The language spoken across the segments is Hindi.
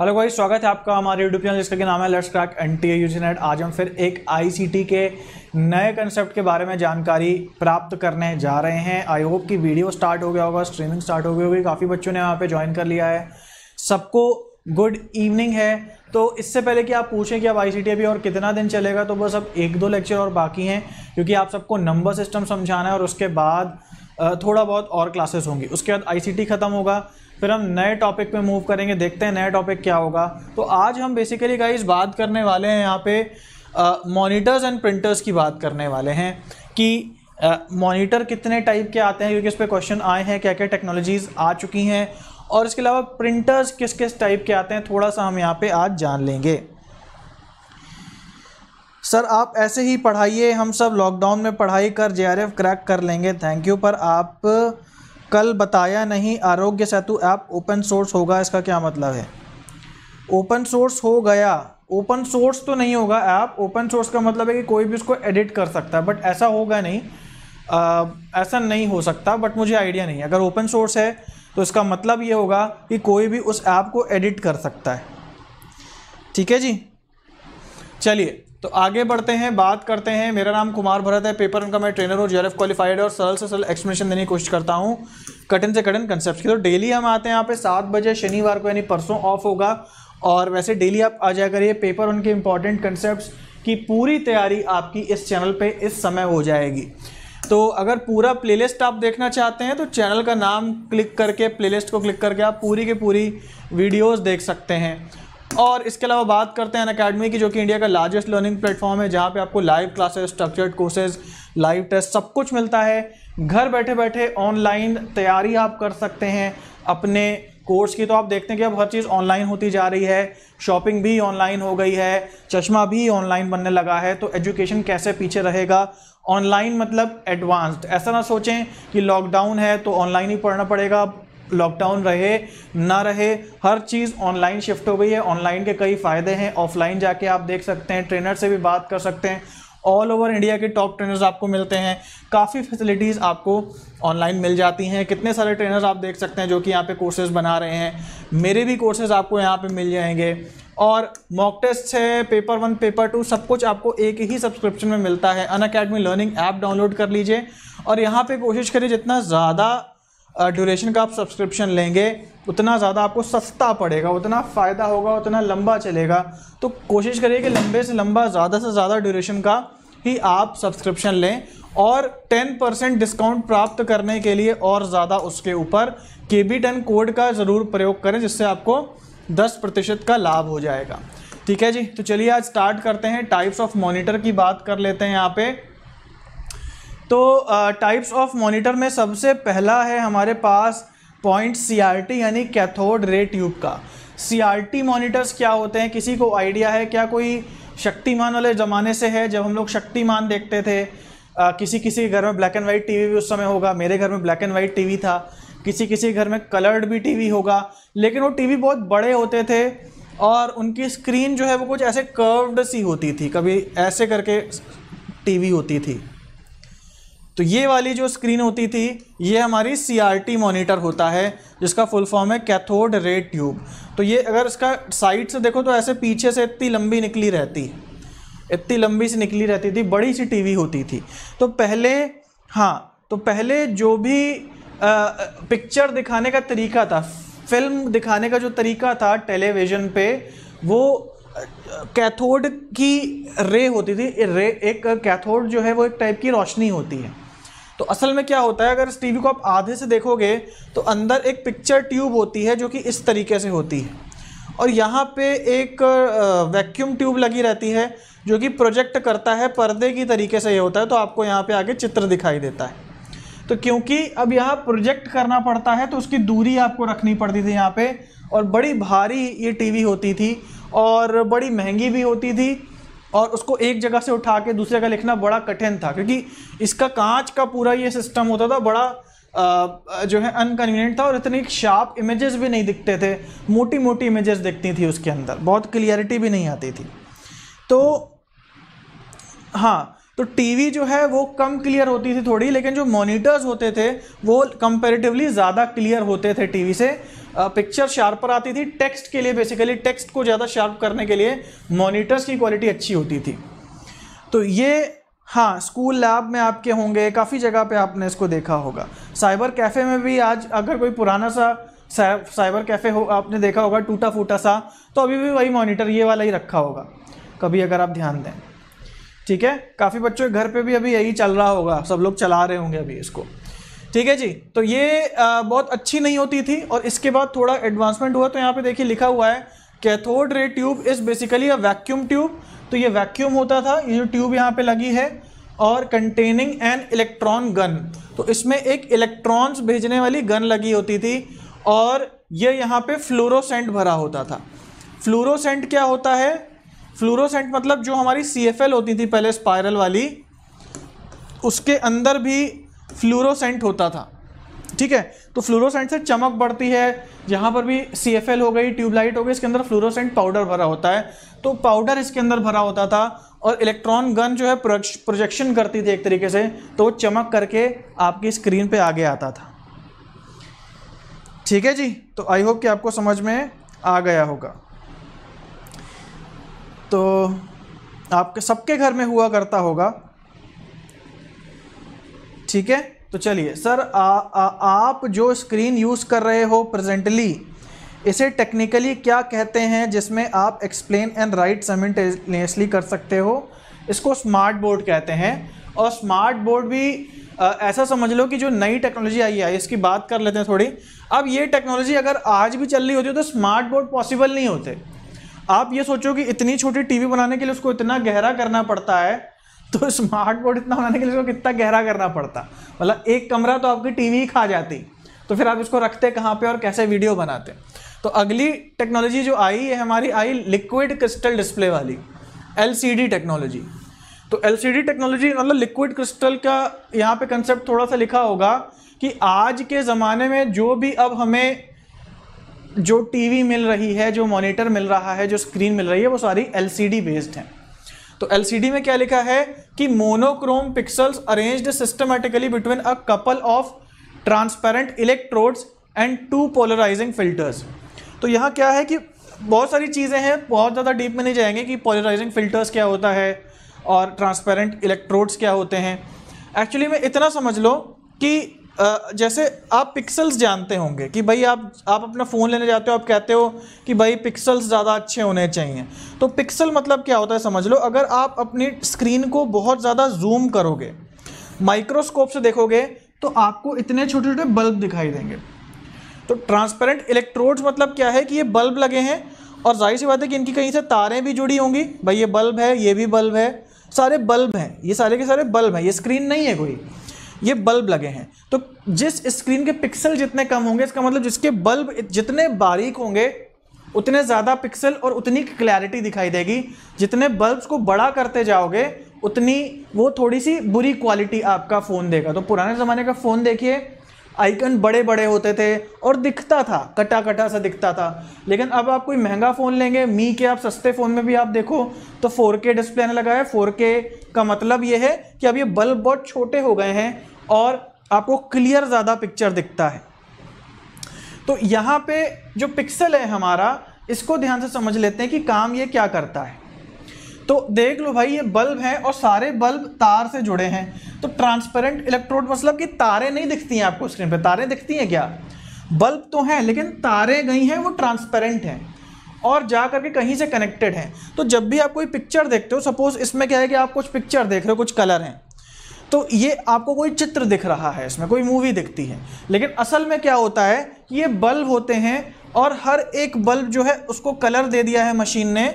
हेलो भाई स्वागत है आपका हमारे यूट्यूब चैनल जिसका नाम है let's crack N T NET आज हम फिर एक आईसीटी के नए कंसेप्ट के बारे में जानकारी प्राप्त करने जा रहे हैं आई होप कि वीडियो स्टार्ट हो गया होगा स्ट्रीमिंग स्टार्ट हो गई होगी काफ़ी बच्चों ने वहाँ पे ज्वाइन कर लिया है सबको गुड इवनिंग है तो इससे पहले कि आप पूछें कि अब आई अभी और कितना दिन चलेगा तो बस अब एक दो लेक्चर और बाकी हैं क्योंकि आप सबको नंबर सिस्टम समझाना है और उसके बाद थोड़ा बहुत और क्लासेस होंगी उसके बाद टी ख़त्म होगा फिर हम नए टॉपिक पे मूव करेंगे देखते हैं नया टॉपिक क्या होगा तो आज हम बेसिकली गाइज बात करने वाले हैं यहाँ पे मॉनिटर्स एंड प्रिंटर्स की बात करने वाले हैं कि मॉनिटर uh, कितने टाइप के आते हैं क्योंकि इस पर क्वेश्चन आए हैं क्या क्या टेक्नोलॉजीज़ आ चुकी हैं और इसके अलावा प्रिंटर्स किस किस टाइप के आते हैं थोड़ा सा हम यहाँ पे आज जान लेंगे सर आप ऐसे ही पढ़ाइए हम सब लॉकडाउन में पढ़ाई कर जे क्रैक कर लेंगे थैंक यू पर आप कल बताया नहीं आरोग्य सेतु ऐप ओपन सोर्स होगा इसका क्या मतलब है ओपन सोर्स हो गया ओपन सोर्स तो नहीं होगा ऐप ओपन सोर्स का मतलब है कि कोई भी उसको एडिट कर सकता है बट ऐसा होगा नहीं आ, ऐसा नहीं हो सकता बट मुझे आइडिया नहीं अगर ओपन सोर्स है तो इसका मतलब ये होगा कि कोई भी उस ऐप को एडिट कर सकता है ठीक है जी चलिए तो आगे बढ़ते हैं बात करते हैं मेरा नाम कुमार भरत है पेपर उनका मैं ट्रेनर हूँ एफ़ क्वालिफाइड और सरल से सरल एक्सप्लेनेशन देने की कोशिश करता हूँ कठिन से कठिन कंसेप्ट की तो डेली हम आते हैं यहाँ पे सात बजे शनिवार को यानी परसों ऑफ होगा और वैसे डेली आप आ जाया करिए पेपर उनके इंपॉर्टेंट कंसेप्ट की पूरी तैयारी आपकी इस चैनल पर इस समय हो जाएगी तो अगर पूरा प्लेलिस्ट आप देखना चाहते हैं तो चैनल का नाम क्लिक करके प्लेलिस्ट को क्लिक करके आप पूरी की पूरी वीडियोस देख सकते हैं और इसके अलावा बात करते हैं अकेडमी की जो कि इंडिया का लार्जेस्ट लर्निंग प्लेटफॉर्म है जहाँ पे आपको live classes structured courses live test सब कुछ मिलता है घर बैठे बैठे ऑनलाइन तैयारी आप कर सकते हैं अपने कोर्स की तो आप देखते हैं कि अब हर चीज़ ऑनलाइन होती जा रही है शॉपिंग भी ऑनलाइन हो गई है चश्मा भी ऑनलाइन बनने लगा है तो एजुकेशन कैसे पीछे रहेगा ऑनलाइन मतलब एडवांस्ड ऐसा ना सोचें कि लॉकडाउन है तो ऑनलाइन ही पढ़ना पड़ेगा लॉकडाउन रहे ना रहे हर चीज़ ऑनलाइन शिफ्ट हो गई है ऑनलाइन के कई फ़ायदे हैं ऑफलाइन जाके आप देख सकते हैं ट्रेनर से भी बात कर सकते हैं ऑल ओवर इंडिया के टॉप ट्रेनर्स आपको मिलते हैं काफ़ी फैसिलिटीज़ आपको ऑनलाइन मिल जाती हैं कितने सारे ट्रेनर्स आप देख सकते हैं जो कि यहाँ पे कोर्सेज बना रहे हैं मेरे भी कोर्सेज आपको यहाँ पे मिल जाएंगे और मॉक टेस्ट है पेपर वन पेपर टू सब कुछ आपको एक ही सब्सक्रिप्शन में मिलता है Unacademy learning app download कर लीजिए और यहाँ पर कोशिश करिए जितना ज़्यादा ड्यूरेशन का आप सब्सक्रिप्शन लेंगे उतना ज़्यादा आपको सस्ता पड़ेगा उतना फ़ायदा होगा उतना लंबा चलेगा तो कोशिश करिए कि लंबे से लंबा ज़्यादा से ज़्यादा ड्यूरेशन का ही आप सब्सक्रिप्शन लें और 10 परसेंट डिस्काउंट प्राप्त करने के लिए और ज़्यादा उसके ऊपर के बी टेन कोड का ज़रूर प्रयोग करें जिससे आपको दस प्रतिशत का लाभ हो जाएगा ठीक है जी तो चलिए आज स्टार्ट करते हैं टाइप्स ऑफ मॉनिटर की बात कर लेते हैं यहाँ पे तो टाइप्स ऑफ मॉनिटर में सबसे पहला है हमारे पास पॉइंट सीआरटी यानी कैथोड रे ट्यूब का सीआरटी मॉनिटर्स क्या होते हैं किसी को आइडिया है क्या कोई शक्तिमान वाले ज़माने से है जब हम लोग शक्तिमान देखते थे आ, किसी किसी घर में ब्लैक एंड वाइट टीवी भी उस समय होगा मेरे घर में ब्लैक एंड वाइट टीवी था किसी किसी घर में कलर्ड भी टीवी होगा लेकिन वो टीवी बहुत बड़े होते थे और उनकी स्क्रीन जो है वो कुछ ऐसे कर्व्ड सी होती थी कभी ऐसे करके टीवी होती थी तो ये वाली जो स्क्रीन होती थी ये हमारी सी मॉनिटर होता है जिसका फुल फॉर्म है कैथोड रे ट्यूब तो ये अगर इसका साइड से देखो तो ऐसे पीछे से इतनी लंबी निकली रहती इतनी लंबी सी निकली रहती थी बड़ी सी टीवी होती थी तो पहले हाँ तो पहले जो भी आ, पिक्चर दिखाने का तरीका था फिल्म दिखाने का जो तरीका था टेलीविज़न पे वो कैथोड की रे होती थी रे एक कैथोड जो है वो एक टाइप की रोशनी होती है तो असल में क्या होता है अगर इस टीवी को आप आधे से देखोगे तो अंदर एक पिक्चर ट्यूब होती है जो कि इस तरीके से होती है और यहाँ पे एक वैक्यूम ट्यूब लगी रहती है जो कि प्रोजेक्ट करता है पर्दे की तरीके से ये होता है तो आपको यहाँ पे आगे चित्र दिखाई देता है तो क्योंकि अब यहाँ प्रोजेक्ट करना पड़ता है तो उसकी दूरी आपको रखनी पड़ती थी यहाँ पे और बड़ी भारी ये टीवी होती थी और बड़ी महंगी भी होती थी और उसको एक जगह से उठा के दूसरे का लिखना बड़ा कठिन था क्योंकि इसका कांच का पूरा ये सिस्टम होता था बड़ा आ, जो है अनकन्वीनियंट था और इतनी शार्प इमेजेस भी नहीं दिखते थे मोटी मोटी इमेजेस दिखती थी उसके अंदर बहुत क्लियरिटी भी नहीं आती थी तो हाँ तो टीवी जो है वो कम क्लियर होती थी थोड़ी लेकिन जो मॉनिटर्स होते थे वो कंपेरेटिवली ज़्यादा क्लियर होते थे टीवी से पिक्चर शार्पर आती थी टेक्स्ट के लिए बेसिकली टेक्स्ट को ज़्यादा शार्प करने के लिए मॉनिटर्स की क्वालिटी अच्छी होती थी तो ये हाँ स्कूल लैब में आपके होंगे काफ़ी जगह पे आपने इसको देखा होगा साइबर कैफ़े में भी आज अगर कोई पुराना सा साइबर कैफ़े हो आपने देखा होगा टूटा फूटा सा तो अभी भी वही मॉनिटर ये वाला ही रखा होगा कभी अगर आप ध्यान दें ठीक है काफ़ी बच्चों के घर पे भी अभी यही चल रहा होगा सब लोग चला रहे होंगे अभी इसको ठीक है जी तो ये आ, बहुत अच्छी नहीं होती थी और इसके बाद थोड़ा एडवांसमेंट हुआ तो यहाँ पे देखिए लिखा हुआ है cathode ray tube is basically a vacuum tube तो ये वैक्यूम होता था ये जो ट्यूब यहाँ पे लगी है और कंटेनिंग एन इलेक्ट्रॉन गन तो इसमें एक इलेक्ट्रॉन्स भेजने वाली गन लगी होती थी और ये यहाँ पे फ्लोरोसेंट भरा होता था फ्लोरोसेंट क्या होता है फ्लोरोसेंट मतलब जो हमारी सी होती थी पहले स्पायरल वाली उसके अंदर भी फ्लोरोसेंट होता था ठीक है तो फ्लोरोसेंट से चमक बढ़ती है यहाँ पर भी सी एफ एल हो गई ट्यूबलाइट हो गई इसके अंदर फ्लोरोसेंट पाउडर भरा होता है तो पाउडर इसके अंदर भरा होता था और इलेक्ट्रॉन गन जो है प्रोजेक्शन करती थी एक तरीके से तो चमक करके आपकी स्क्रीन पे आगे आता था ठीक है जी तो आई होप कि आपको समझ में आ गया होगा तो आपके सबके घर में हुआ करता होगा ठीक है तो चलिए सर आ, आ, आप जो स्क्रीन यूज़ कर रहे हो प्रेजेंटली इसे टेक्निकली क्या कहते हैं जिसमें आप एक्सप्लेन एंड राइट समेंटेनियसली कर सकते हो इसको स्मार्ट बोर्ड कहते हैं और स्मार्ट बोर्ड भी आ, ऐसा समझ लो कि जो नई टेक्नोलॉजी आई है इसकी बात कर लेते हैं थोड़ी अब ये टेक्नोलॉजी अगर आज भी चल रही होती तो स्मार्ट बोर्ड पॉसिबल नहीं होते आप ये सोचो कि इतनी छोटी टीवी बनाने के लिए उसको इतना गहरा करना पड़ता है तो स्मार्ट बोर्ड इतना बनाने के लिए इसको कितना गहरा करना पड़ता मतलब एक कमरा तो आपकी टीवी खा जाती तो फिर आप इसको रखते कहाँ पे और कैसे वीडियो बनाते तो अगली टेक्नोलॉजी जो आई है हमारी आई लिक्विड क्रिस्टल डिस्प्ले वाली एल टेक्नोलॉजी तो एल टेक्नोलॉजी मतलब लिक्विड क्रिस्टल का यहाँ पे कंसेप्ट थोड़ा सा लिखा होगा कि आज के ज़माने में जो भी अब हमें जो टीवी मिल रही है जो मॉनिटर मिल रहा है जो स्क्रीन मिल रही है वो सारी एल बेस्ड हैं तो एलसीडी में क्या लिखा है कि monochrome pixels arranged systematically between a couple of transparent electrodes and two polarising filters तो यहाँ क्या है कि बहुत सारी चीज़ें हैं बहुत ज़्यादा डीप में नहीं जाएंगे कि पोलराइजिंग फिल्टर्स क्या होता है और ट्रांसपेरेंट इलेक्ट्रोड्स क्या होते हैं एक्चुअली में इतना समझ लो कि जैसे आप पिक्सल्स जानते होंगे कि भाई आप आप अपना फ़ोन लेने जाते हो आप कहते हो कि भाई पिक्सल्स ज़्यादा अच्छे होने चाहिए तो पिक्सल मतलब क्या होता है समझ लो अगर आप अपनी स्क्रीन को बहुत ज़्यादा जूम करोगे माइक्रोस्कोप से देखोगे तो आपको इतने छोटे छोटे बल्ब दिखाई देंगे तो ट्रांसपेरेंट इलेक्ट्रोड्स मतलब क्या है कि ये बल्ब लगे हैं और जाहिर सी बात है कि इनकी कहीं से तारें भी जुड़ी होंगी भाई ये बल्ब है ये भी बल्ब है सारे बल्ब हैं ये सारे के सारे बल्ब हैं ये स्क्रीन नहीं है कोई ये बल्ब लगे हैं तो जिस स्क्रीन के पिक्सल जितने कम होंगे इसका मतलब जिसके बल्ब जितने बारीक होंगे उतने ज़्यादा पिक्सल और उतनी क्लैरिटी दिखाई देगी जितने बल्ब्स को बड़ा करते जाओगे उतनी वो थोड़ी सी बुरी क्वालिटी आपका फ़ोन देगा तो पुराने ज़माने का फ़ोन देखिए आइकन बड़े बड़े होते थे और दिखता था कटा कटा सा दिखता था लेकिन अब आप कोई महंगा फ़ोन लेंगे मी के आप सस्ते फ़ोन में भी आप देखो तो 4K डिस्प्ले ने लगाया 4K का मतलब ये है कि अब ये बल्ब बहुत छोटे हो गए हैं और आपको क्लियर ज़्यादा पिक्चर दिखता है तो यहाँ पे जो पिक्सल है हमारा इसको ध्यान से समझ लेते हैं कि काम ये क्या करता है तो देख लो भाई ये बल्ब है और सारे बल्ब तार से जुड़े हैं तो ट्रांसपेरेंट इलेक्ट्रोड मतलब कि तारे नहीं दिखती हैं आपको स्क्रीन पे तारे दिखती हैं क्या बल्ब तो हैं लेकिन तारे गई हैं वो ट्रांसपेरेंट हैं और जा करके कहीं से कनेक्टेड हैं तो जब भी आप कोई पिक्चर देखते हो सपोज़ इसमें क्या है कि आप कुछ पिक्चर देख रहे हो कुछ कलर हैं तो ये आपको कोई चित्र दिख रहा है इसमें कोई मूवी दिखती है लेकिन असल में क्या होता है कि ये बल्ब होते हैं और हर एक बल्ब जो है उसको कलर दे दिया है मशीन ने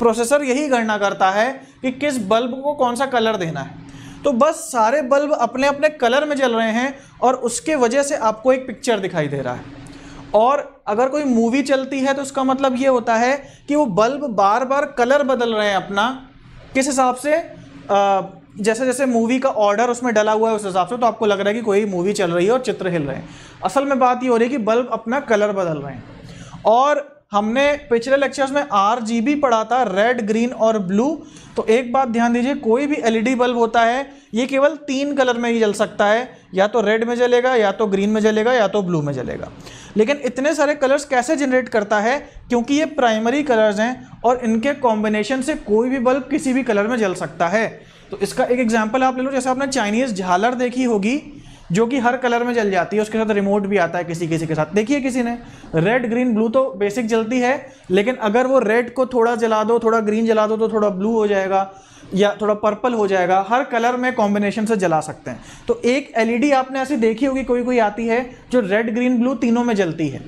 प्रोसेसर यही गणना करता है कि किस बल्ब को कौन सा कलर देना है तो बस सारे बल्ब अपने अपने कलर में जल रहे हैं और उसके वजह से आपको एक पिक्चर दिखाई दे रहा है और अगर कोई मूवी चलती है तो उसका मतलब ये होता है कि वो बल्ब बार बार कलर बदल रहे हैं अपना किस हिसाब से आ, जैसे जैसे मूवी का ऑर्डर उसमें डला हुआ है उस हिसाब से तो आपको लग रहा है कि कोई मूवी चल रही है और चित्र हिल रहे हैं असल में बात ये हो रही है कि बल्ब अपना कलर बदल रहे हैं और हमने पिछले लेक्चर्स में आर जी बी पढ़ा था रेड ग्रीन और ब्लू तो एक बात ध्यान दीजिए कोई भी एलईडी बल्ब e होता है ये केवल तीन कलर में ही जल सकता है या तो रेड में जलेगा या तो ग्रीन में जलेगा या तो ब्लू में जलेगा लेकिन इतने सारे कलर्स कैसे जनरेट करता है क्योंकि ये प्राइमरी कलर्स हैं और इनके कॉम्बिनेशन से कोई भी बल्ब किसी भी कलर में जल सकता है तो इसका एक एग्जाम्पल आप ले लो जैसे आपने चाइनीज़ झालर देखी होगी जो कि हर कलर में जल जाती है उसके साथ रिमोट भी आता है किसी किसी के साथ देखिए किसी ने रेड ग्रीन ब्लू तो बेसिक जलती है लेकिन अगर वो रेड को थोड़ा जला दो थोड़ा ग्रीन जला दो तो थोड़ा ब्लू हो जाएगा या थोड़ा पर्पल हो जाएगा हर कलर में कॉम्बिनेशन से जला सकते हैं तो एक एलईडी आपने ऐसी देखी होगी कोई कोई आती है जो रेड ग्रीन ब्लू तीनों में जलती है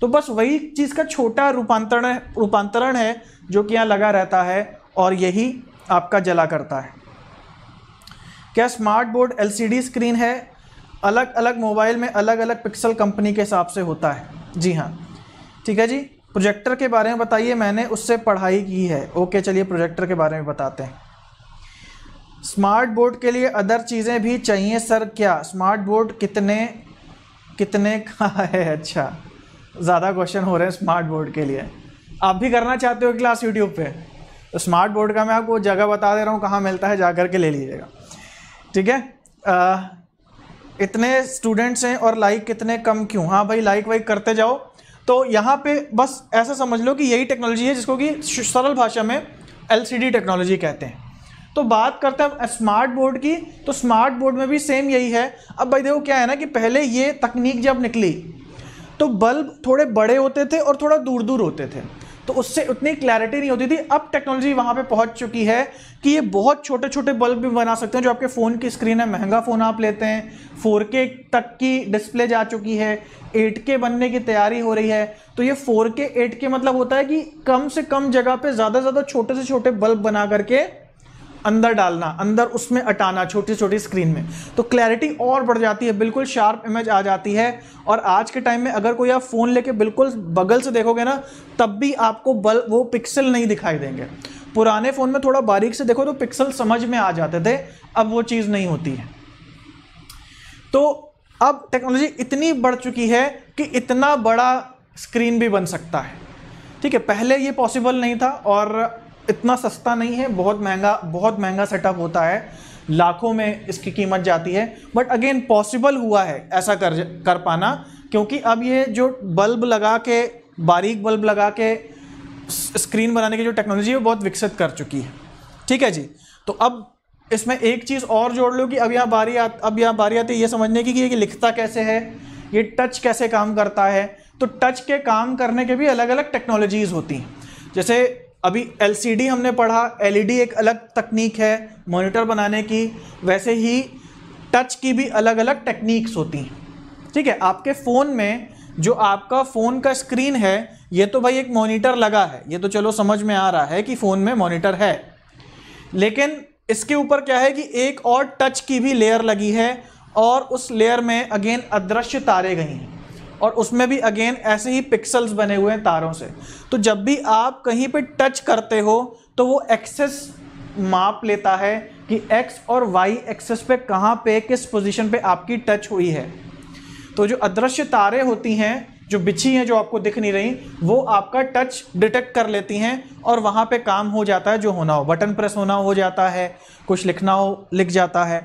तो बस वही चीज़ का छोटा रूपांतरण रूपांतरण है जो कि यहाँ लगा रहता है और यही आपका जला करता है क्या स्मार्ट बोर्ड एल स्क्रीन है अलग अलग मोबाइल में अलग अलग पिक्सल कंपनी के हिसाब से होता है जी हाँ ठीक है जी प्रोजेक्टर के बारे में बताइए मैंने उससे पढ़ाई की है ओके चलिए प्रोजेक्टर के बारे में बताते हैं स्मार्ट बोर्ड के लिए अदर चीज़ें भी चाहिए सर क्या स्मार्ट बोर्ड कितने कितने का है अच्छा ज़्यादा क्वेश्चन हो रहे हैं स्मार्ट बोर्ड के लिए आप भी करना चाहते हो क्लास यूट्यूब पे तो स्मार्ट बोर्ड का मैं आपको जगह बता दे रहा हूँ कहाँ मिलता है जा कर के ले लीजिएगा ठीक है इतने स्टूडेंट्स हैं और लाइक कितने कम क्यों हाँ भाई लाइक वाइक करते जाओ तो यहाँ पे बस ऐसा समझ लो कि यही टेक्नोलॉजी है जिसको कि सरल भाषा में एल टेक्नोलॉजी कहते हैं तो बात करते हैं स्मार्ट बोर्ड की तो स्मार्ट बोर्ड में भी सेम यही है अब भाई देखो क्या है ना कि पहले ये तकनीक जब निकली तो बल्ब थोड़े बड़े होते थे और थोड़ा दूर दूर होते थे तो उससे उतनी क्लैरिटी नहीं होती थी अब टेक्नोलॉजी वहाँ पे पहुँच चुकी है कि ये बहुत छोटे छोटे बल्ब भी बना सकते हैं जो आपके फ़ोन की स्क्रीन है महंगा फ़ोन आप लेते हैं फोर के तक की डिस्प्ले जा चुकी है एट के बनने की तैयारी हो रही है तो ये फोर के एट के मतलब होता है कि कम से कम जगह पर ज़्यादा से ज़्यादा छोटे से छोटे बल्ब बना करके अंदर डालना अंदर उसमें अटाना छोटी छोटी स्क्रीन में तो क्लैरिटी और बढ़ जाती है बिल्कुल शार्प इमेज आ जाती है और आज के टाइम में अगर कोई आप फ़ोन लेके बिल्कुल बगल से देखोगे ना तब भी आपको बल वो पिक्सल नहीं दिखाई देंगे पुराने फ़ोन में थोड़ा बारीक से देखो तो पिक्सल समझ में आ जाते थे अब वो चीज़ नहीं होती है तो अब टेक्नोलॉजी इतनी बढ़ चुकी है कि इतना बड़ा स्क्रीन भी बन सकता है ठीक है पहले ये पॉसिबल नहीं था और इतना सस्ता नहीं है बहुत महंगा बहुत महंगा सेटअप होता है लाखों में इसकी कीमत जाती है बट अगेन पॉसिबल हुआ है ऐसा कर कर पाना क्योंकि अब ये जो बल्ब लगा के बारीक बल्ब लगा के स्क्रीन बनाने की जो टेक्नोलॉजी है बहुत विकसित कर चुकी है ठीक है जी तो अब इसमें एक चीज़ और जोड़ लो कि अब यहाँ बारी आ, अब यहाँ बारी आती है ये समझने की कि ये लिखता कैसे है ये टच कैसे काम करता है तो टच के काम करने के भी अलग अलग टेक्नोलॉजीज़ होती हैं जैसे अभी एल हमने पढ़ा एल एक अलग तकनीक है मॉनिटर बनाने की वैसे ही टच की भी अलग अलग टेक्निक्स होती हैं ठीक है आपके फ़ोन में जो आपका फ़ोन का स्क्रीन है ये तो भाई एक मॉनिटर लगा है ये तो चलो समझ में आ रहा है कि फ़ोन में मॉनिटर है लेकिन इसके ऊपर क्या है कि एक और टच की भी लेयर लगी है और उस लेयर में अगेन अदृश्य तारे गई हैं और उसमें भी अगेन ऐसे ही पिक्सल्स बने हुए हैं तारों से तो जब भी आप कहीं पे टच करते हो तो वो एक्सेस माप लेता है कि एक्स और वाई एक्सेस पे कहाँ पे किस पोजीशन पे आपकी टच हुई है तो जो अदृश्य तारे होती हैं जो बिछी हैं जो आपको दिख नहीं रही वो आपका टच डिटेक्ट कर लेती हैं और वहाँ पे काम हो जाता है जो होना हो बटन प्रेस होना हो जाता है कुछ लिखना हो लिख जाता है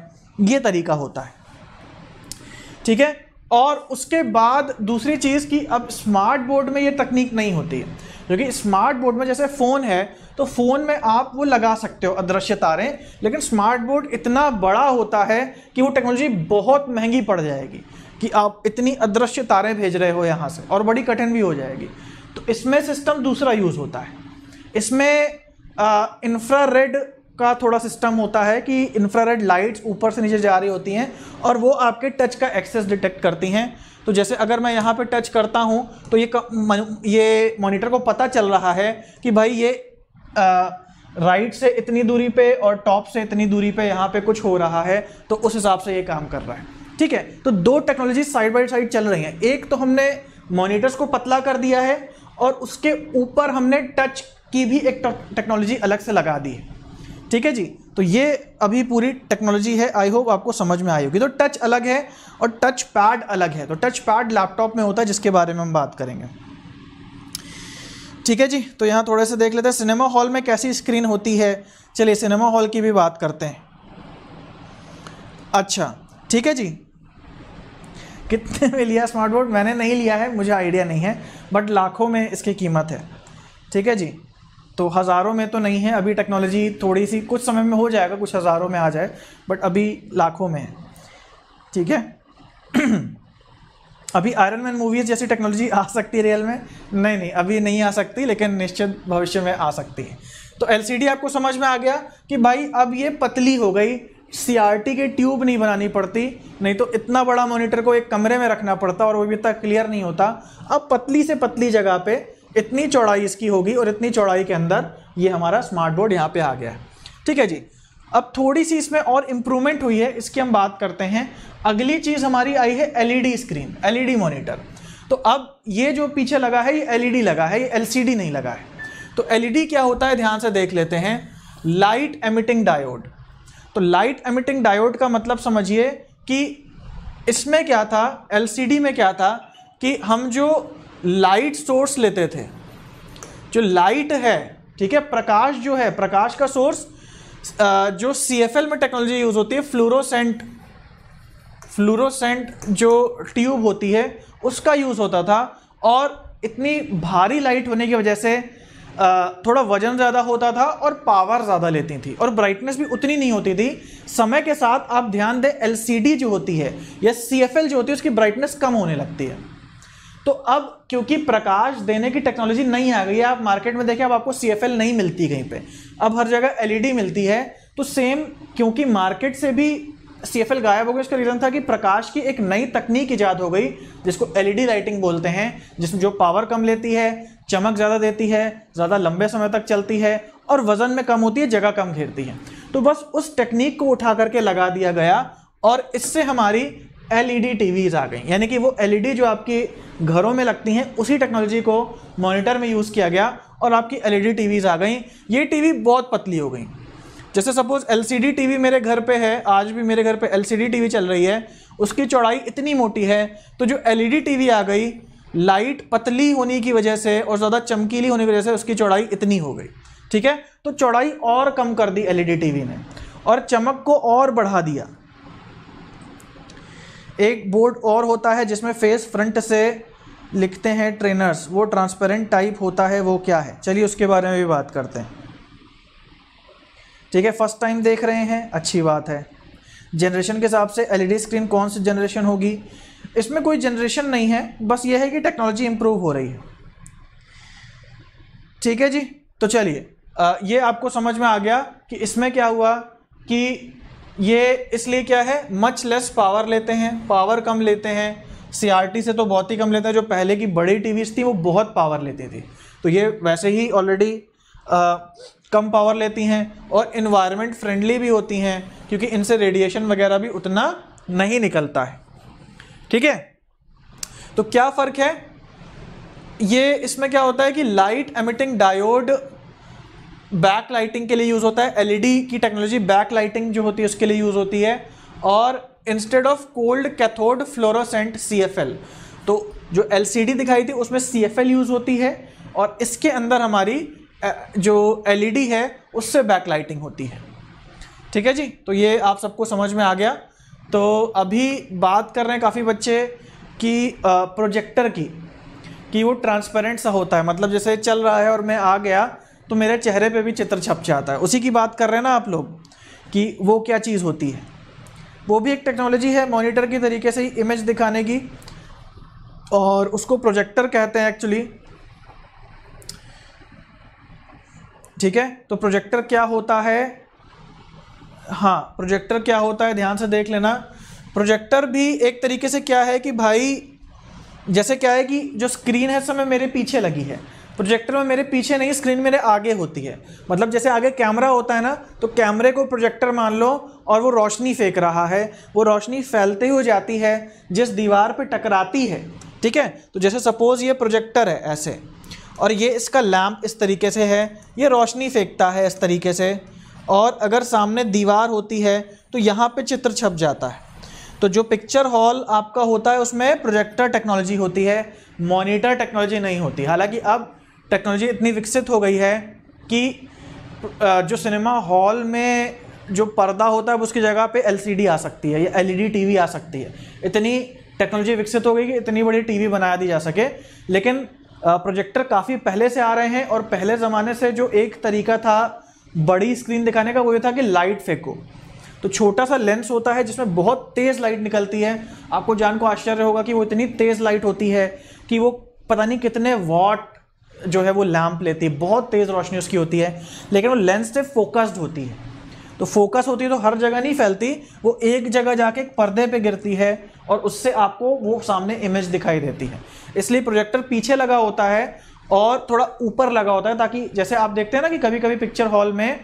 ये तरीका होता है ठीक है और उसके बाद दूसरी चीज़ कि अब स्मार्ट बोर्ड में ये तकनीक नहीं होती है क्योंकि स्मार्ट बोर्ड में जैसे फ़ोन है तो फ़ोन में आप वो लगा सकते हो अदृश्य तारें लेकिन स्मार्ट बोर्ड इतना बड़ा होता है कि वो टेक्नोलॉजी बहुत महंगी पड़ जाएगी कि आप इतनी अदृश्य तारें भेज रहे हो यहाँ से और बड़ी कठिन भी हो जाएगी तो इसमें सिस्टम दूसरा यूज़ होता है इसमें इंफ्रा रेड का थोड़ा सिस्टम होता है कि इंफ्रारेड लाइट्स ऊपर से नीचे जा रही होती हैं और वो आपके टच का एक्सेस डिटेक्ट करती हैं तो जैसे अगर मैं यहाँ पे टच करता हूँ तो ये ये मॉनिटर को पता चल रहा है कि भाई ये आ, राइट से इतनी दूरी पे और टॉप से इतनी दूरी पे यहाँ पे कुछ हो रहा है तो उस हिसाब से ये काम कर रहा है ठीक है तो दो टेक्नोलॉजी साइड बाई साइड चल रही हैं एक तो हमने मोनीटर्स को पतला कर दिया है और उसके ऊपर हमने टच की भी एक टेक्नोलॉजी अलग से लगा दी है ठीक है जी तो ये अभी पूरी टेक्नोलॉजी है आई होप आपको समझ में आई होगी तो टच अलग है और टच पैड अलग है तो टच पैड लैपटॉप में होता है जिसके बारे में हम बात करेंगे ठीक है जी तो यहाँ थोड़े से देख लेते हैं सिनेमा हॉल में कैसी स्क्रीन होती है चलिए सिनेमा हॉल की भी बात करते हैं अच्छा ठीक है जी कितने में लिया स्मार्ट बोर्ड मैंने नहीं लिया है मुझे आइडिया नहीं है बट लाखों में इसकी कीमत है ठीक है जी तो हज़ारों में तो नहीं है अभी टेक्नोलॉजी थोड़ी सी कुछ समय में हो जाएगा कुछ हज़ारों में आ जाए बट अभी लाखों में है ठीक है अभी आयरन मैन मूवीज़ जैसी टेक्नोलॉजी आ सकती है रियल में नहीं नहीं अभी नहीं आ सकती लेकिन निश्चित भविष्य में आ सकती है तो एल आपको समझ में आ गया कि भाई अब ये पतली हो गई सी की ट्यूब नहीं बनानी पड़ती नहीं तो इतना बड़ा मॉनिटर को एक कमरे में रखना पड़ता और वो भी इतना क्लियर नहीं होता अब पतली से पतली जगह पे इतनी चौड़ाई इसकी होगी और इतनी चौड़ाई के अंदर ये हमारा स्मार्ट बोर्ड यहाँ पे आ गया है ठीक है जी अब थोड़ी सी इसमें और इम्प्रूवमेंट हुई है इसकी हम बात करते हैं अगली चीज़ हमारी आई है एल स्क्रीन एल ई तो अब ये जो पीछे लगा है ये एल e लगा है ये एल नहीं लगा है तो एल e क्या होता है ध्यान से देख लेते हैं लाइट एमिटिंग डायोड तो लाइट एमिटिंग डायोड का मतलब समझिए कि इसमें क्या था एलसीडी में क्या था कि हम जो लाइट सोर्स लेते थे जो लाइट है ठीक है प्रकाश जो है प्रकाश का सोर्स जो सी एफ एल में टेक्नोलॉजी यूज़ होती है फ्लोरोसेंट फ्लोरोसेंट जो ट्यूब होती है उसका यूज़ होता था और इतनी भारी लाइट होने की वजह से थोड़ा वजन ज़्यादा होता था और पावर ज़्यादा लेती थी और ब्राइटनेस भी उतनी नहीं होती थी समय के साथ आप ध्यान दें एलसीडी जो होती है या सीएफएल जो होती है उसकी ब्राइटनेस कम होने लगती है तो अब क्योंकि प्रकाश देने की टेक्नोलॉजी नहीं आ गई है आप मार्केट में देखें अब आपको सी नहीं मिलती कहीं पे अब हर जगह एल e मिलती है तो सेम क्योंकि मार्केट से भी सी गायब हो गई इसका रीज़न था कि प्रकाश की एक नई तकनीक ईजाद हो गई जिसको एलईडी लाइटिंग e बोलते हैं जिसमें जो पावर कम लेती है चमक ज़्यादा देती है ज़्यादा लंबे समय तक चलती है और वज़न में कम होती है जगह कम घेरती है तो बस उस टेक्निक को उठा करके लगा दिया गया और इससे हमारी एलईडी टीवीज़ आ गई यानी कि वो एलईडी जो आपकी घरों में लगती हैं उसी टेक्नोलॉजी को मॉनिटर में यूज़ किया गया और आपकी एलईडी टीवीज़ आ गई ये टीवी बहुत पतली हो गई जैसे सपोज़ एलसीडी टीवी मेरे घर पे है आज भी मेरे घर पे एलसीडी टीवी चल रही है उसकी चौड़ाई इतनी मोटी है तो जो एलईडी टीवी आ गई लाइट पतली होने की वजह से और ज़्यादा चमकीली होने की वजह से उसकी चौड़ाई इतनी हो गई ठीक है तो चौड़ाई और कम कर दी एलईडी टीवी ने और चमक को और बढ़ा दिया एक बोर्ड और होता है जिसमें फेस फ्रंट से लिखते हैं ट्रेनर्स वो ट्रांसपेरेंट टाइप होता है वो क्या है चलिए उसके बारे में भी बात करते हैं ठीक है फर्स्ट टाइम देख रहे हैं अच्छी बात है जनरेशन के हिसाब से एलईडी स्क्रीन e कौन सी जनरेशन होगी इसमें कोई जनरेशन नहीं है बस ये है कि टेक्नोलॉजी इम्प्रूव हो रही है ठीक है जी तो चलिए ये आपको समझ में आ गया कि इसमें क्या हुआ कि ये इसलिए क्या है मच लेस पावर लेते हैं पावर कम लेते हैं सी से तो बहुत ही कम लेते हैं जो पहले की बड़ी वीज थी वो बहुत पावर लेती थी तो ये वैसे ही ऑलरेडी कम पावर लेती हैं और इन्वायरमेंट फ्रेंडली भी होती हैं क्योंकि इनसे रेडिएशन वगैरह भी उतना नहीं निकलता है ठीक है तो क्या फ़र्क है ये इसमें क्या होता है कि light emitting diode back lighting के लिए यूज़ होता है एलईडी की टेक्नोलॉजी बैक लाइटिंग जो होती है उसके लिए यूज़ होती है और instead of cold cathode fluorescent C तो जो एल दिखाई थी उसमें सी यूज़ होती है और इसके अंदर हमारी जो एल e है उससे बैक लाइटिंग होती है ठीक है जी तो ये आप सबको समझ में आ गया तो अभी बात कर रहे हैं काफ़ी बच्चे कि प्रोजेक्टर की कि वो ट्रांसपेरेंट सा होता है मतलब जैसे चल रहा है और मैं आ गया तो मेरे चेहरे पे भी चित्र छप जाता है उसी की बात कर रहे हैं ना आप लोग कि वो क्या चीज़ होती है वो भी एक टेक्नोलॉजी है मॉनिटर की तरीके से ही इमेज दिखाने की और उसको प्रोजेक्टर कहते हैं एक्चुअली ठीक है तो प्रोजेक्टर क्या होता है हाँ प्रोजेक्टर क्या होता है ध्यान से देख लेना प्रोजेक्टर भी एक तरीके से क्या है कि भाई जैसे क्या है कि जो स्क्रीन है समय मेरे पीछे लगी है प्रोजेक्टर में मेरे पीछे नहीं स्क्रीन मेरे आगे होती है मतलब जैसे आगे कैमरा होता है ना तो कैमरे को प्रोजेक्टर मान लो और वो रोशनी फेंक रहा है वो रोशनी फैलते हुए जाती है जिस दीवार पे टकराती है ठीक है तो जैसे सपोज़ ये प्रोजेक्टर है ऐसे और ये इसका लैम्प इस तरीके से है ये रोशनी फेंकता है इस तरीके से और अगर सामने दीवार होती है तो यहाँ पर चित्र छप जाता है तो जो पिक्चर हॉल आपका होता है उसमें प्रोजेक्टर टेक्नोलॉजी होती है मॉनिटर टेक्नोलॉजी नहीं होती हालांकि अब टेक्नोलॉजी इतनी विकसित हो गई है कि जो सिनेमा हॉल में जो पर्दा होता है उसकी जगह पे एलसीडी आ सकती है या एलईडी टीवी e आ सकती है इतनी टेक्नोलॉजी विकसित हो गई कि इतनी बड़ी टीवी बना दी जा सके लेकिन प्रोजेक्टर काफ़ी पहले से आ रहे हैं और पहले ज़माने से जो एक तरीका था बड़ी स्क्रीन दिखाने का वो ये था कि लाइट फेंको तो छोटा सा लेंस होता है जिसमें बहुत तेज़ लाइट निकलती है आपको जान को आश्चर्य होगा कि वो इतनी तेज़ लाइट होती है कि वो पता नहीं कितने वॉट जो है वो लैम्प लेती है बहुत तेज़ रोशनी उसकी होती है लेकिन वो लेंस से फोकस्ड होती है तो फोकस होती है तो हर जगह नहीं फैलती वो एक जगह जाके एक पर्दे पे गिरती है और उससे आपको वो सामने इमेज दिखाई देती है इसलिए प्रोजेक्टर पीछे लगा होता है और थोड़ा ऊपर लगा होता है ताकि जैसे आप देखते हैं ना कि कभी कभी पिक्चर हॉल में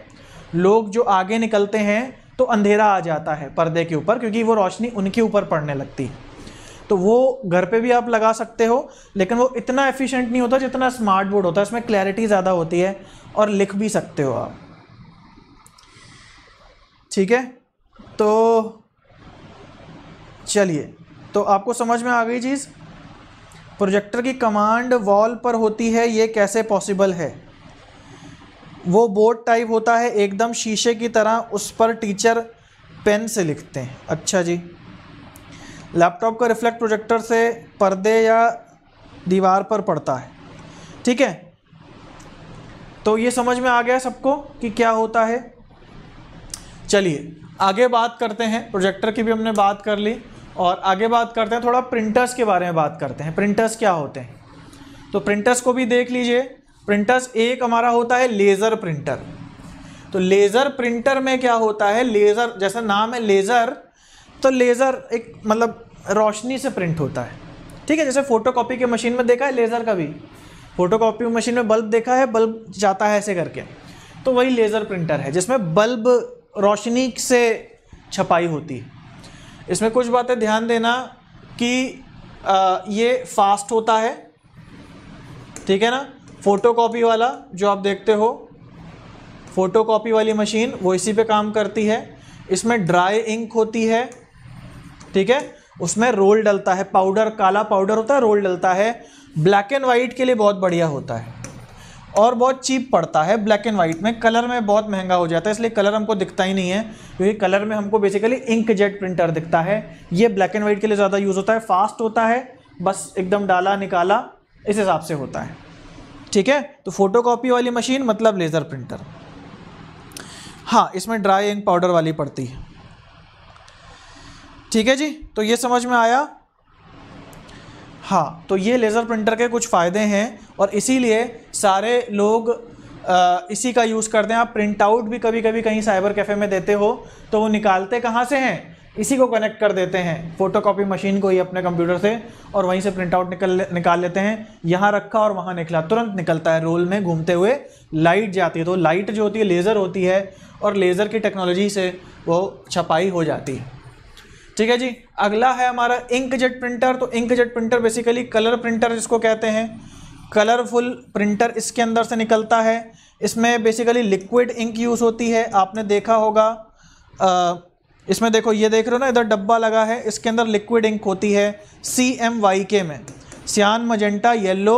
लोग जो आगे निकलते हैं तो अंधेरा आ जाता है पर्दे के ऊपर क्योंकि वो रोशनी उनके ऊपर पड़ने लगती है तो वो घर पे भी आप लगा सकते हो लेकिन वो इतना एफिशिएंट नहीं होता जितना स्मार्ट बोर्ड होता है इसमें क्लैरिटी ज़्यादा होती है और लिख भी सकते हो आप ठीक है तो चलिए तो आपको समझ में आ गई चीज़ प्रोजेक्टर की कमांड वॉल पर होती है ये कैसे पॉसिबल है वो बोर्ड टाइप होता है एकदम शीशे की तरह उस पर टीचर पेन से लिखते हैं अच्छा जी लैपटॉप का रिफ्लेक्ट प्रोजेक्टर से पर्दे या दीवार पर पड़ता है ठीक है तो ये समझ में आ गया सबको कि क्या होता है चलिए आगे बात करते हैं प्रोजेक्टर की भी हमने बात कर ली और आगे बात करते हैं थोड़ा प्रिंटर्स के बारे में बात करते हैं प्रिंटर्स क्या होते हैं तो प्रिंटर्स को भी देख लीजिए प्रिंटर्स एक हमारा होता है लेज़र प्रिंटर तो लेज़र प्रिंटर में क्या होता है लेज़र जैसा नाम है लेज़र तो लेज़र एक मतलब रोशनी से प्रिंट होता है ठीक है जैसे फोटोकॉपी के मशीन में देखा है लेज़र का भी फोटोकॉपी मशीन में बल्ब देखा है बल्ब जाता है ऐसे करके तो वही लेज़र प्रिंटर है जिसमें बल्ब रोशनी से छपाई होती है इसमें कुछ बातें ध्यान देना कि आ, ये फास्ट होता है ठीक है ना फोटोकॉपी वाला जो आप देखते हो फोटोकॉपी वाली मशीन वो इसी पे काम करती है इसमें ड्राई इंक होती है ठीक है उसमें रोल डलता है पाउडर काला पाउडर होता है रोल डलता है ब्लैक एंड वाइट के लिए बहुत बढ़िया होता है और बहुत चीप पड़ता है ब्लैक एंड वाइट में कलर में बहुत महंगा हो जाता है इसलिए कलर हमको दिखता ही नहीं है क्योंकि कलर में हमको बेसिकली इंक जेट प्रिंटर दिखता है ये ब्लैक एंड वाइट के लिए ज़्यादा यूज़ होता है फास्ट होता है बस एकदम डाला निकाला इस हिसाब से होता है ठीक है तो फोटो कॉपी वाली मशीन मतलब लेज़र प्रिंटर हाँ इसमें ड्राई इंक पाउडर वाली पड़ती है ठीक है जी तो ये समझ में आया हाँ तो ये लेज़र प्रिंटर के कुछ फ़ायदे हैं और इसीलिए सारे लोग आ, इसी का यूज़ करते हैं आप प्रिंट आउट भी कभी कभी कहीं साइबर कैफ़े में देते हो तो वो निकालते कहाँ से हैं इसी को कनेक्ट कर देते हैं फोटोकॉपी मशीन को ही अपने कंप्यूटर से और वहीं से प्रिंट आउट निकल निकाल लेते हैं यहाँ रखा और वहाँ निकला तुरंत निकलता है रोल में घूमते हुए लाइट जाती है तो लाइट जो होती है लेज़र होती है और लेज़र की टेक्नोलॉजी से वो छपाई हो जाती है ठीक है जी अगला है हमारा इंक जेट प्रिंटर तो inkjet printer basically colour printer जिसको कहते हैं कलरफुल प्रिंटर इसके अंदर से निकलता है इसमें बेसिकली लिक्विड इंक यूज़ होती है आपने देखा होगा आ, इसमें देखो ये देख रहे हो ना इधर डब्बा लगा है इसके अंदर लिक्विड इंक होती है सी एम वाई के में cyan magenta yellow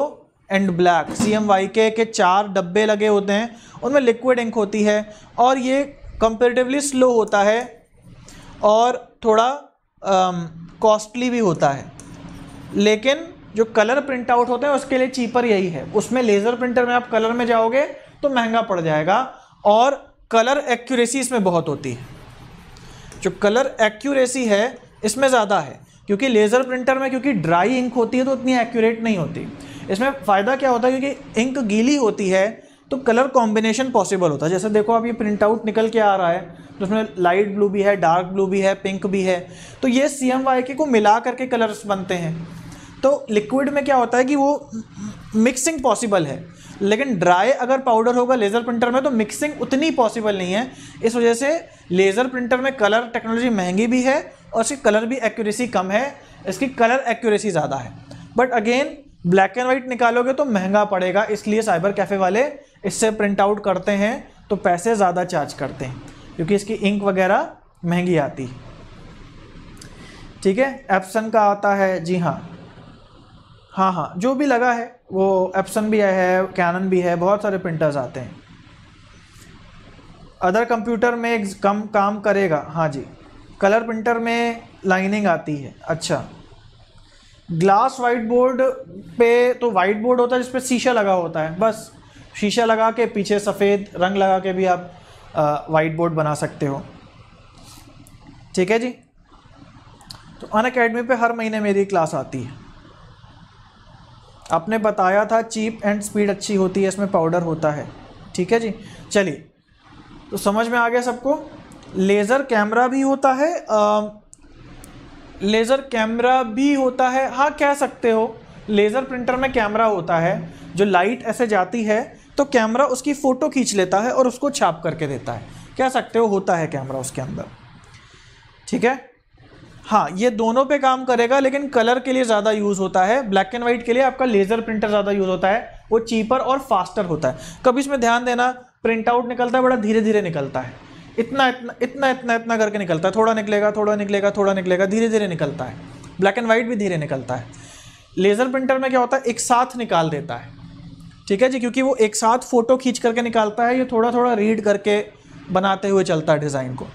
and black C M Y K के चार डब्बे लगे होते हैं उनमें लिक्विड इंक होती है और ये कंपेरेटिवली स्लो होता है और थोड़ा कॉस्टली भी होता है लेकिन जो कलर प्रिंट आउट होते हैं उसके लिए चीपर यही है उसमें लेज़र प्रिंटर में आप कलर में जाओगे तो महंगा पड़ जाएगा और कलर एक्यूरेसी इसमें बहुत होती है जो कलर एक्यूरेसी है इसमें ज़्यादा है क्योंकि लेज़र प्रिंटर में क्योंकि ड्राई इंक होती है तो उतनी एक्यूरेट नहीं होती इसमें फ़ायदा क्या होता है क्योंकि इंक गीली होती है तो कलर कॉम्बिनेशन पॉसिबल होता है जैसे देखो आप ये प्रिंट आउट निकल के आ रहा है तो उसमें लाइट ब्लू भी है डार्क ब्लू भी है पिंक भी है तो ये सी एम वाई के को मिला करके कलर्स बनते हैं तो लिक्विड में क्या होता है कि वो मिक्सिंग पॉसिबल है लेकिन ड्राई अगर पाउडर होगा लेज़र प्रिंटर में तो मिक्सिंग उतनी पॉसिबल नहीं है इस वजह से लेज़र प्रिंटर में कलर टेक्नोलॉजी महंगी भी है और इसकी कलर भी एक्यूरेसी कम है इसकी कलर एक्यूरेसी ज़्यादा है but again black and white निकालोगे तो महंगा पड़ेगा इसलिए साइबर कैफ़े वाले इससे प्रिंट आउट करते हैं तो पैसे ज़्यादा चार्ज करते हैं क्योंकि इसकी इंक वगैरह महंगी आती ठीक है एप्सन का आता है जी हाँ हाँ हाँ जो भी लगा है वो एप्सन भी है कैनन भी है बहुत सारे प्रिंटर्स आते हैं अदर कंप्यूटर में कम काम करेगा हाँ जी कलर प्रिंटर में लाइनिंग आती है अच्छा ग्लास वाइट बोर्ड पे तो वाइट बोर्ड होता है जिस पर शीशा लगा होता है बस शीशा लगा के पीछे सफ़ेद रंग लगा के भी आप वाइट बोर्ड बना सकते हो ठीक है जी तो अन अकेडमी पर हर महीने मेरी क्लास आती है आपने बताया था चीप एंड स्पीड अच्छी होती है इसमें पाउडर होता है ठीक है जी चलिए तो समझ में आ गया सबको लेज़र कैमरा भी होता है आ, लेज़र कैमरा भी होता है हाँ कह सकते हो लेज़र प्रिंटर में कैमरा होता है जो लाइट ऐसे जाती है तो कैमरा उसकी फ़ोटो खींच लेता है और उसको छाप करके देता है कह सकते हो होता है कैमरा उसके अंदर ठीक है हाँ ये दोनों पे काम करेगा लेकिन कलर के लिए ज़्यादा यूज़ होता है ब्लैक एंड वाइट के लिए आपका लेज़र प्रिंटर ज़्यादा यूज़ होता है वो चीपर और फास्टर होता है कभी इसमें ध्यान देना प्रिंट आउट निकलता है बड़ा धीरे धीरे निकलता है इतना इतना इतना इतना इतना करके निकलता है थोड़ा निकलेगा थोड़ा निकलेगा थोड़ा निकलेगा धीरे धीरे निकलता है ब्लैक एंड वाइट भी धीरे निकलता है लेज़र प्रिंटर में क्या होता है एक साथ निकाल देता है ठीक है जी क्योंकि वो एक साथ फ़ोटो खींच करके निकालता है ये थोड़ा थोड़ा रीड करके बनाते हुए चलता है डिज़ाइन को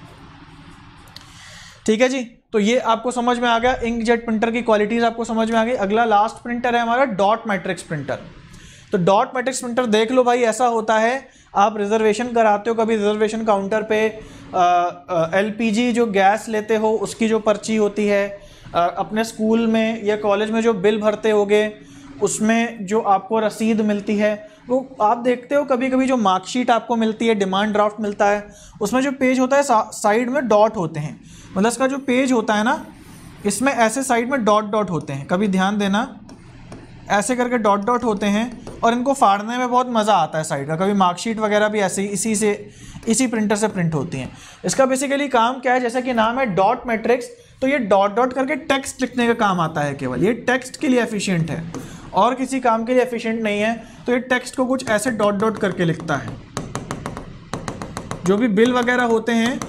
ठीक है जी तो ये आपको समझ में आ गया इंक जेट प्रिंटर की क्वालिटीज़ आपको समझ में आ गई अगला लास्ट प्रिंटर है हमारा डॉट मैट्रिक्स प्रिंटर तो डॉट मैट्रिक्स प्रिंटर देख लो भाई ऐसा होता है आप रिजर्वेशन कराते हो कभी रिजर्वेशन काउंटर पे एलपीजी जो गैस लेते हो उसकी जो पर्ची होती है आ, अपने स्कूल में या कॉलेज में जो बिल भरते होगे उसमें जो आपको रसीद मिलती है वो आप देखते हो कभी कभी जो मार्कशीट आपको मिलती है डिमांड ड्राफ्ट मिलता है उसमें जो पेज होता है सा, साइड में डॉट होते हैं मतलब इसका जो पेज होता है ना इसमें ऐसे साइड में डॉट डॉट होते हैं कभी ध्यान देना ऐसे करके डॉट डॉट होते हैं और इनको फाड़ने में बहुत मज़ा आता है साइड का कभी मार्कशीट वगैरह भी ऐसे ही इसी से इसी प्रिंटर से प्रिंट होती हैं इसका बेसिकली काम क्या है जैसा कि नाम है डॉट मैट्रिक्स तो ये डॉट डॉट करके टेक्स्ट लिखने का काम आता है केवल ये टेक्स्ट के लिए एफिशिएंट है और किसी काम के लिए एफिशिएंट नहीं है तो ये टेक्स्ट को कुछ ऐसे डॉट डॉट करके लिखता है जो भी बिल वगैरह होते हैं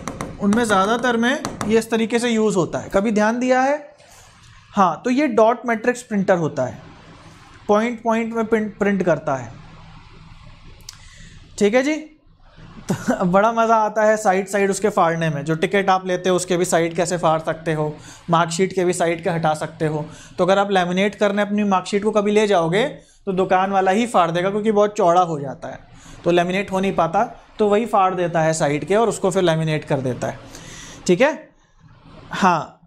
उनमें ज़्यादातर में ये इस तरीके से यूज़ होता है कभी ध्यान दिया है हाँ तो ये डॉट मैट्रिक्स प्रिंटर होता है पॉइंट पॉइंट में प्रिंट प्रिंट करता है ठीक है जी तो बड़ा मज़ा आता है साइड साइड उसके फाड़ने में जो टिकट आप लेते हो उसके भी साइड कैसे फाड़ सकते हो मार्कशीट के भी साइड के हटा सकते हो तो अगर आप लेमिनेट करने अपनी मार्कशीट को कभी ले जाओगे तो दुकान वाला ही फाड़ देगा क्योंकि बहुत चौड़ा हो जाता है तो लेमिनेट हो नहीं पाता तो वही फाड़ देता है साइड के और उसको फिर लेमिनेट कर देता है ठीक है हाँ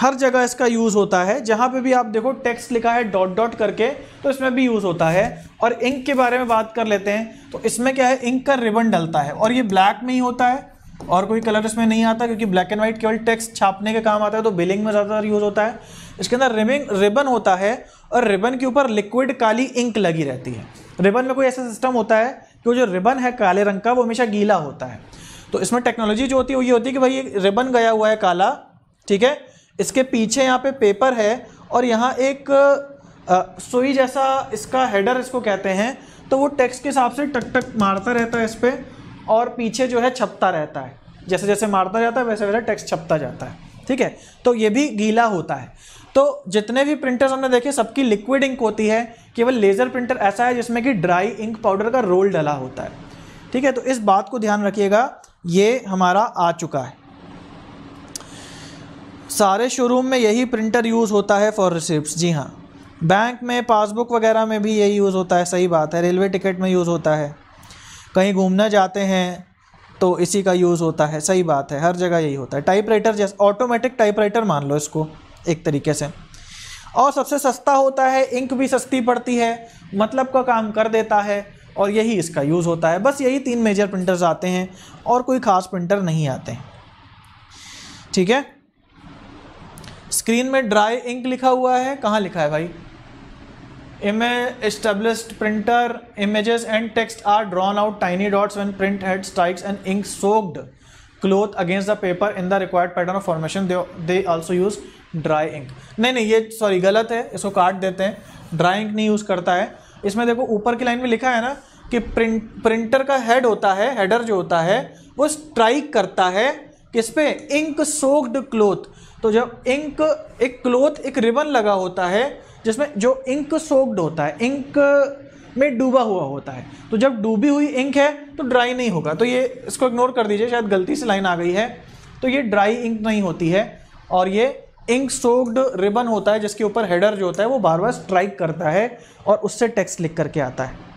हर जगह इसका यूज़ होता है जहाँ पे भी आप देखो टेक्स्ट लिखा है डॉट डॉट करके तो इसमें भी यूज़ होता है और इंक के बारे में बात कर लेते हैं तो इसमें क्या है इंक का रिबन डलता है और ये ब्लैक में ही होता है और कोई कलर इसमें नहीं आता क्योंकि ब्लैक एंड वाइट केवल टेक्स्ट छापने के काम आता है तो बिलिंग में ज़्यादातर यूज़ होता है इसके अंदर रिबिंग रिबन होता है और रिबन के ऊपर लिक्विड काली इंक लगी रहती है रिबन में कोई ऐसा सिस्टम होता है कि जो रिबन है काले रंग का वो हमेशा गीला होता है तो इसमें टेक्नोलॉजी जो होती है वो ये होती है कि भाई ये रिबन गया हुआ है काला ठीक है इसके पीछे यहाँ पे पेपर है और यहाँ एक सुई जैसा इसका हेडर इसको कहते हैं तो वो टेक्स्ट के हिसाब से टक टक मारता रहता है इस पर और पीछे जो है छपता रहता है जैसे जैसे मारता जाता है वैसे वैसे टेक्स्ट छपता जाता है ठीक है तो ये भी गीला होता है तो जितने भी प्रिंटर्स हमने देखे सबकी लिक्विड इंक होती है केवल लेज़र प्रिंटर ऐसा है जिसमें कि ड्राई इंक पाउडर का रोल डला होता है ठीक है तो इस बात को ध्यान रखिएगा ये हमारा आ चुका है सारे शोरूम में यही प्रिंटर यूज़ होता है फॉर रिसिप्ट जी हाँ बैंक में पासबुक वगैरह में भी यही यूज़ होता है सही बात है रेलवे टिकट में यूज़ होता है कहीं घूमना जाते हैं तो इसी का यूज़ होता है सही बात है हर जगह यही होता है टाइपराइटर जैसे ऑटोमेटिक टाइपराइटर मान लो इसको एक तरीके से और सबसे सस्ता होता है इंक भी सस्ती पड़ती है मतलब का काम कर देता है और यही इसका यूज़ होता है बस यही तीन मेजर प्रिंटर्स आते हैं और कोई ख़ास प्रिंटर नहीं आते ठीक है स्क्रीन में ड्राई इंक लिखा हुआ है कहाँ लिखा है भाई image establish printer images and text are drawn out tiny dots when print head strikes and ink soaked cloth against the paper in the required pattern of formation they also use dry ink नहीं नहीं ये सॉरी गलत है इसको काट देते हैं ड्राई इंक नहीं यूज करता है इसमें देखो ऊपर की लाइन में लिखा है ना कि प्रिंट प्रिंटर का हेड होता है हेडर जो होता है वो स्ट्राइक करता है किस पे इंक सोक्ड क्लोथ तो जब इंक एक क्लोथ एक रिबन लगा होता है जिसमें जो इंक सोक्ड होता है इंक में डूबा हुआ होता है तो जब डूबी हुई इंक है तो ड्राई नहीं होगा तो ये इसको इग्नोर कर दीजिए शायद गलती से लाइन आ गई है तो ये ड्राई इंक नहीं होती है और ये इंक सोक्ड रिबन होता है जिसके ऊपर हेडर जो होता है वो बार बार स्ट्राइक करता है और उससे टेक्स्ट लिख करके आता है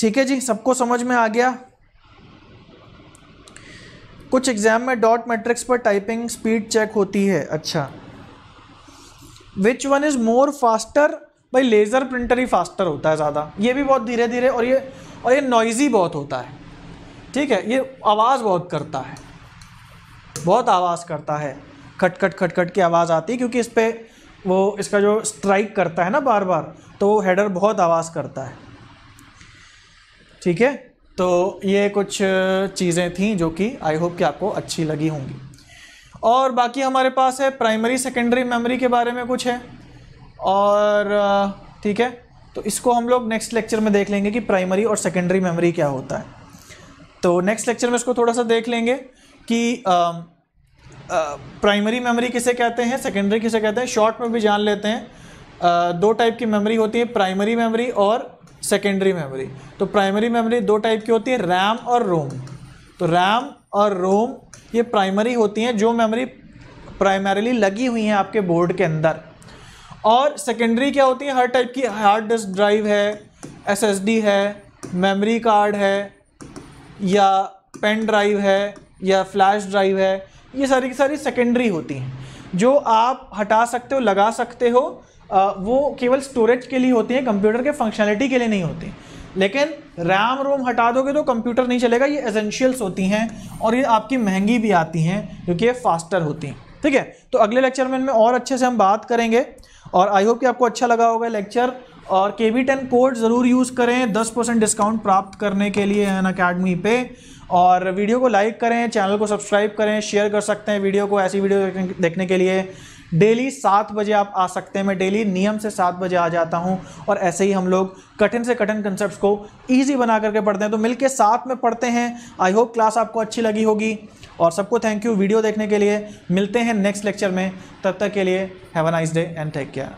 ठीक है जी सबको समझ में आ गया कुछ एग्जाम में डॉट मैट्रिक्स पर टाइपिंग स्पीड चेक होती है अच्छा which one is more faster भाई लेज़र प्रिंटर ही फास्टर होता है ज़्यादा ये भी बहुत धीरे धीरे और ये और ये नॉइज़ी बहुत होता है ठीक है ये आवाज़ बहुत करता है बहुत आवाज़ करता है खट खट खट खट की आवाज़ आती है क्योंकि इस पर वो इसका जो स्ट्राइक करता है ना बार बार तो हेडर बहुत आवाज़ करता है ठीक है तो ये कुछ चीज़ें थी जो कि आई होप कि आपको अच्छी लगी होंगी और बाकी हमारे पास है प्राइमरी सेकेंडरी मेमोरी के बारे में कुछ है और ठीक है तो इसको हम लोग नेक्स्ट लेक्चर में देख लेंगे कि प्राइमरी और सेकेंडरी मेमोरी क्या होता है तो नेक्स्ट लेक्चर में इसको थोड़ा सा देख लेंगे कि प्राइमरी मेमोरी किसे कहते हैं सेकेंडरी किसे कहते हैं शॉर्ट में भी जान लेते हैं आ, दो टाइप की मेमोरी होती है प्राइमरी मेमोरी और सेकेंडरी मेमोरी तो प्राइमरी मेमोरी दो टाइप की होती है रैम और रोम तो रैम और रोम ये प्राइमरी होती हैं जो मेमोरी प्राइमरीली लगी हुई हैं आपके बोर्ड के अंदर और सेकेंडरी क्या होती है हर टाइप की हार्ड डिस्क ड्राइव है एसएसडी है मेमोरी कार्ड है या पेन ड्राइव है या फ्लैश ड्राइव है ये सारी की सारी सेकेंडरी होती हैं जो आप हटा सकते हो लगा सकते हो वो केवल स्टोरेज के लिए होती हैं कंप्यूटर के फंक्शनलिटी के लिए नहीं होती लेकिन रैम रोम हटा दोगे तो कंप्यूटर नहीं चलेगा ये एसेंशियल्स होती हैं और ये आपकी महंगी भी आती हैं क्योंकि ये फास्टर होती हैं ठीक है तो अगले लेक्चर में इनमें और अच्छे से हम बात करेंगे और आई होप कि आपको अच्छा लगा होगा लेक्चर और के वी टेन कोड ज़रूर यूज़ करें दस परसेंट डिस्काउंट प्राप्त करने के लिए एन अकेडमी पे और वीडियो को लाइक करें चैनल को सब्सक्राइब करें शेयर कर सकते हैं वीडियो को ऐसी वीडियो देखने के लिए डेली सात बजे आप आ सकते हैं मैं डेली नियम से सात बजे आ जाता हूँ और ऐसे ही हम लोग कठिन से कठिन कंसेप्ट को ईजी बना करके पढ़ते हैं तो मिलकर साथ में पढ़ते हैं आई होप क्लास आपको अच्छी लगी होगी और सबको थैंक यू वीडियो देखने के लिए मिलते हैं नेक्स्ट लेक्चर में तब तक के लिए have a nice day and take care